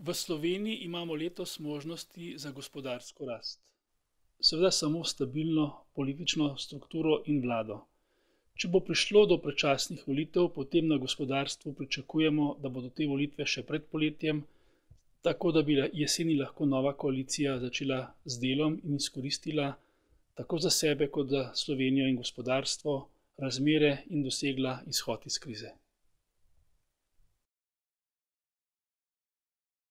V Sloveniji imamo letos možnosti za gospodarsko rast. Seveda samo stabilno politično strukturo in vlado. Če bo prišlo do prečasnih volitev, potem na gospodarstvu pričakujemo, da bodo te volitve še pred poletjem, tako da bi jeseni lahko nova koalicija začela z delom in izkoristila tako za sebe, kot za Slovenijo in gospodarstvo, razmere in dosegla izhod iz krize.